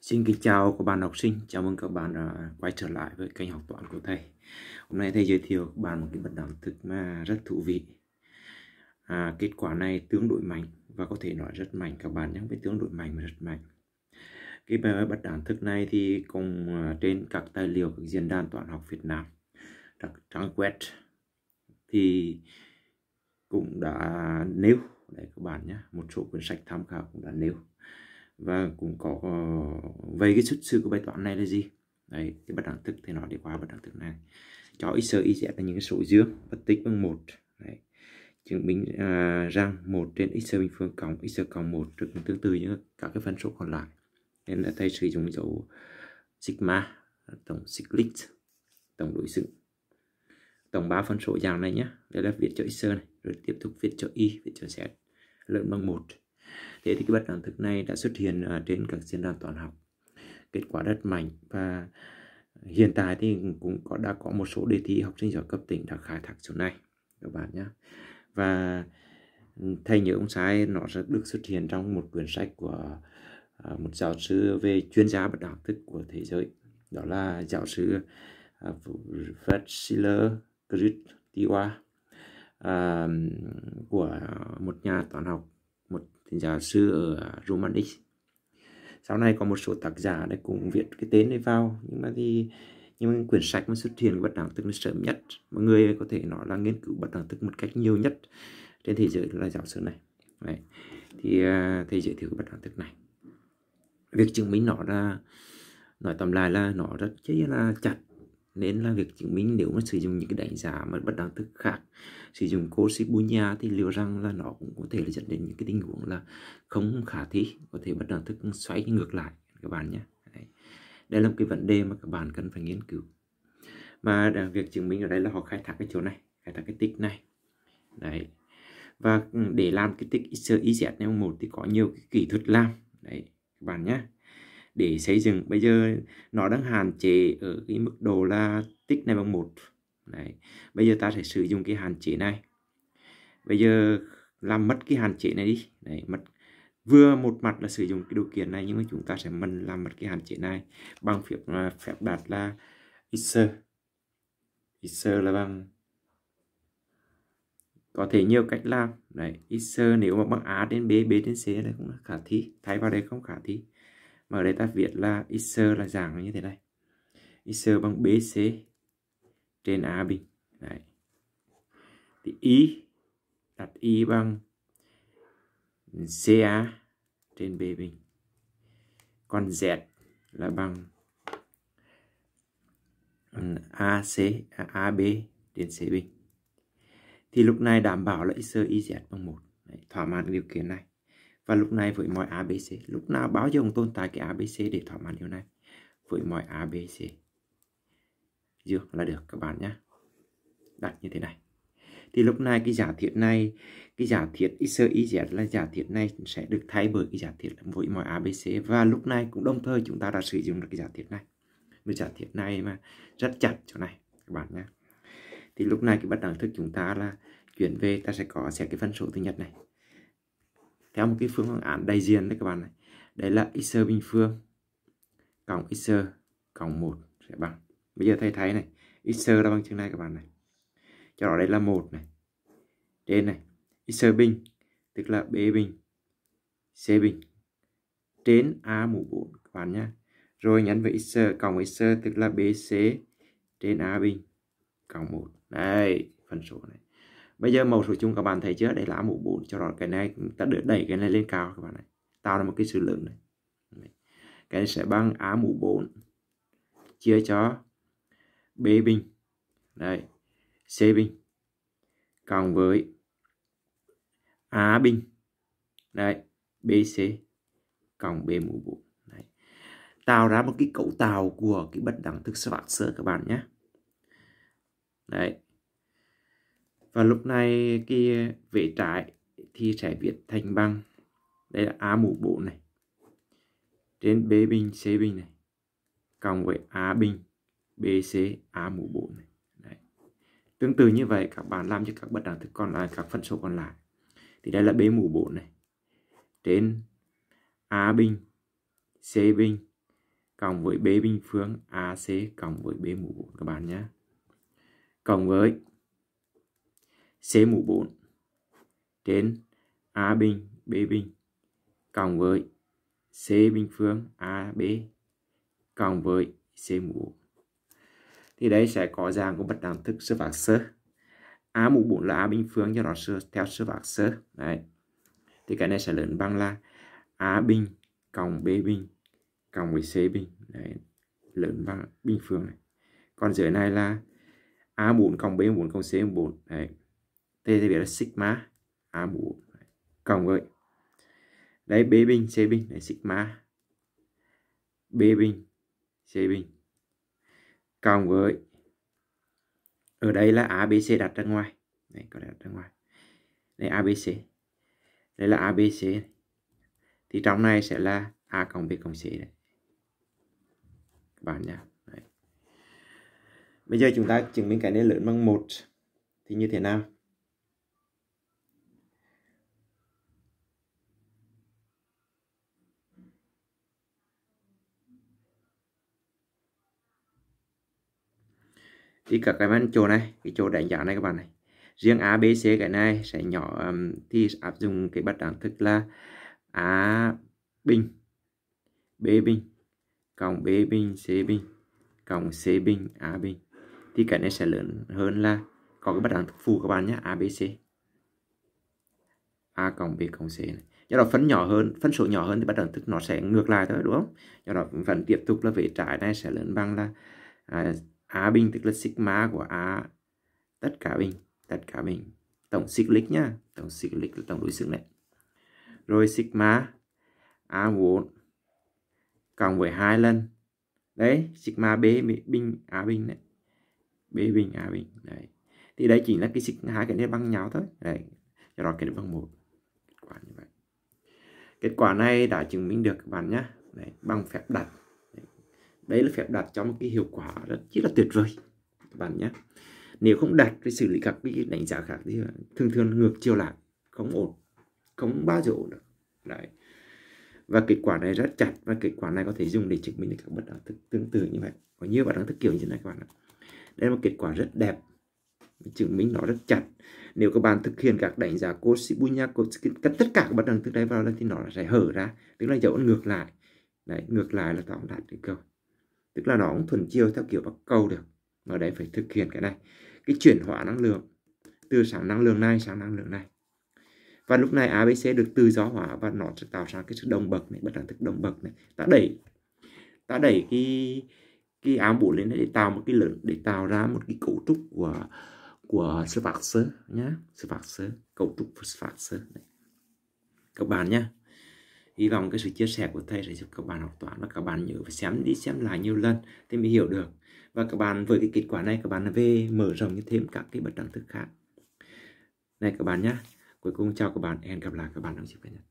Xin kính chào các bạn học sinh, chào mừng các bạn đã à, quay trở lại với kênh học toán của thầy. Hôm nay thầy giới thiệu các bạn một cái bật đẳng thực mà rất thú vị. À, kết quả này tương đối mạnh và có thể nói rất mạnh các bạn nhé, với tương đối mạnh và rất mạnh. Cái bài bất đẳng thức này thì cùng à, trên các tài liệu các diễn đàn toán học Việt Nam, các trang web thì cũng đã nêu để các bạn nhé, một số cuốn sách tham khảo cũng đã nêu và cũng có ờ, vậy cái xuất xứ của bài toán này là gì đấy cái bất đẳng thức thì nó đi qua bất đẳng thức này cho x y là những cái số dương bất tích bằng một đấy chứng minh à, rằng một trên x bình phương cộng x cộng một tương tự như các cái phân số còn lại nên là thầy sử dụng dấu sigma tổng cyclic tổng đối xứng tổng ba phân số dạng này nhé đây là viết cho x này rồi tiếp tục viết cho y viết cho z lớn bằng một Thế thì cái bất đẳng thức này đã xuất hiện ở à, trên các diễn đàn toàn học. Kết quả rất mạnh và hiện tại thì cũng có đã có một số đề thi học sinh giỏi cấp tỉnh đã khai thác chỗ này các bạn nhé. Và thay nhớ ông sai nó sẽ được xuất hiện trong một quyển sách của à, một giáo sư về chuyên gia bất đẳng thức của thế giới đó là giáo sư Vasily à, Kristiwa à, của một nhà toán học giáo sư ở Romandic sau này có một số tác giả đã cùng viết cái tên này vào nhưng mà thì nhưng mà quyển sách mà xuất hiện bất đẳng thức là sớm nhất mọi người có thể nói là nghiên cứu bất đẳng thức một cách nhiều nhất trên thế giới là giáo sư này Đấy. thì à, thầy thế giới thiếu bất đẳng thức này việc chứng minh nó là nói tóm lại là nó rất chỉ là chặt nên là việc chứng minh nếu mà sử dụng những cái đánh giá mà bất đẳng thức khác sử dụng Kosibunya thì liệu rằng là nó cũng có thể là dẫn đến những cái tình huống là không khả thi có thể bất đẳng thức xoáy ngược lại các bạn nhé đây là một cái vấn đề mà các bạn cần phải nghiên cứu mà việc chứng minh ở đây là họ khai thác cái chỗ này khai thác cái tích này đấy và để làm cái tích iz một thì có nhiều cái kỹ thuật làm đấy các bạn nhé để xây dựng bây giờ nó đang hạn chế ở cái mức độ là tích này bằng một Này, bây giờ ta sẽ sử dụng cái hạn chế này bây giờ làm mất cái hạn chế này đi Này, mất vừa một mặt là sử dụng cái điều kiện này nhưng mà chúng ta sẽ mình làm mất cái hạn chế này bằng phép phép đặt là isser isser là bằng có thể nhiều cách làm đấy isser nếu mà bằng a đến b b đến c này cũng là khả thi thay vào đây không khả thi mà ở đây ta viết là xơ là dạng như thế này xơ bằng bc trên a bình đấy thì y đặt y bằng ca trên b bình còn z là bằng ac à, ab trên c bình thì lúc này đảm bảo là xơ iz bằng một thỏa mãn điều kiện này và lúc này với mọi ABC lúc nào bao giờ cũng tồn tại cái ABC để thỏa mãn điều này với mọi ABC dương là được các bạn nhé đặt như thế này thì lúc này cái giả thiết này cái giả thiết x y z là giả thiết này sẽ được thay bởi cái giả thiết với mọi abc và lúc này cũng đồng thời chúng ta đã sử dụng được cái giả thiết này một giả thiết này mà rất chặt chỗ này các bạn nhé thì lúc này cái bất đẳng thức chúng ta là chuyển về ta sẽ có sẽ cái phân số thứ nhất này theo một cái phương án đại diện đấy các bạn này đấy là x bình phương cộng x cộng 1 sẽ bằng bây giờ thầy thấy này x ra bằng chừng này các bạn này cho đó đây là một này trên này x bình tức là b bình c bình trên a mũ 4 các bạn nhé rồi nhấn với x cộng x tức là bc trên a bình cộng 1 đây phân số này bây giờ màu số chung các bạn thấy chưa đây lá mũ bốn cho đó cái này ta được đẩy cái này lên cao các bạn này tạo ra một cái sự lượng này cái này sẽ bằng á mũ 4 chia cho b bình đây c bình cộng với a bình đây bc cộng b mũ 4 đấy. tạo ra một cái cấu tạo của cái bất đẳng thức Schwarzschild các bạn nhé đấy và lúc này cái vế trái thì sẽ viết thành bằng đây là a mũ 4 này trên b bình c bình này cộng với a bình bc a mũ 4 này Đấy. tương tự như vậy các bạn làm cho các bất đẳng thức còn lại các phân số còn lại thì đây là b mũ 4 này trên a bình c bình cộng với b bình phương ac cộng với b mũ 4 các bạn nhé cộng với C mũ 4 trên A bình B bình cộng với C bình phương AB cộng với C mũ 4. Thì đây sẽ có dạng của bất đẳng thức sơ vạc sơ. A mũ 4 là A bình phương cho nó sơ, theo sơ vạc sơ. Đấy. Thì cái này sẽ lớn bằng là A bình cộng B bình cộng với C bình. Đấy. Lớn bằng bình phương này. Còn dưới này là A4 cộng B4 cộng C4. Đấy đây thì biểu là sigma a mũ cộng với đấy B bình C bình đấy sigma B bình C bình cộng với ở đây là ABC đặt ra ngoài này có đặt ra ngoài đây ABC đây là ABC thì trong này sẽ là A cộng B cộng C đấy các bạn nhá Bây giờ chúng ta chứng minh cái này lớn bằng một thì như thế nào? thì các cái bên chỗ này cái chỗ đánh giá này các bạn này riêng abc cái này sẽ nhỏ um, thì áp dụng cái bắt đẳng thức là a bình b bình cộng b bình c bình cộng c bình a bình thì cái này sẽ lớn hơn là có cái bắt đẳng thức phụ các bạn nhé abc a cộng b cộng c này do đó phân nhỏ hơn phân số nhỏ hơn thì bắt đẳng thức nó sẽ ngược lại thôi đúng không do đó vẫn tiếp tục là vế trái này sẽ lớn bằng là à, á bình tức là sigma của a tất cả bình tất cả bình tổng cyclic nhá tổng cyclic là tổng đối xứng này rồi sigma A4 cộng với hai lần đấy sigma B bình A bình đấy B bình A bình đấy thì đấy chỉ là cái sigma hai cái này bằng nhau thôi đấy do đó kết bằng một kết quả như vậy kết quả này đã chứng minh được các bạn nhá đấy bằng phép đặt đấy là phép đạt cho một cái hiệu quả rất chỉ là tuyệt vời các bạn nhé nếu không đạt thì xử lý các cái đánh giá khác thì thường thường ngược chiều lại không ổn không bao giờ ổn được đấy và kết quả này rất chặt và kết quả này có thể dùng để chứng minh các bất đẳng thức tương tự như vậy có nhiều bạn đang thức kiểu như thế này các bạn ạ đây là một kết quả rất đẹp chứng minh nó rất chặt nếu các bạn thực hiện các đánh giá Koshibuya cắt tất cả các bất đẳng thức đấy vào lên thì nó sẽ hở ra tức là dấu ngược lại đấy ngược lại là tạo đạt được câu tức là nó cũng thuần chiêu theo kiểu bắc cầu được mà đấy phải thực hiện cái này cái chuyển hóa năng lượng từ sáng năng lượng này sang năng lượng này và lúc này ABC được tự do hóa và nó sẽ tạo ra cái sự đồng bậc này bất đẳng thức đồng bậc này ta đẩy ta đẩy cái cái áo bộ lên để tạo một cái lượng để tạo ra một cái cấu trúc của của Schwarzer nhá Schwarzer cấu trúc Schwarzer các bạn nhá hy vọng cái sự chia sẻ của thầy sẽ giúp các bạn học toán và các bạn nhớ phải xem đi xem lại nhiều lần thì mới hiểu được và các bạn với cái kết quả này các bạn về mở rộng thêm các cái bậc đẳng thức khác này các bạn nhé cuối cùng chào các bạn hẹn gặp lại các bạn trong dịp gần nhất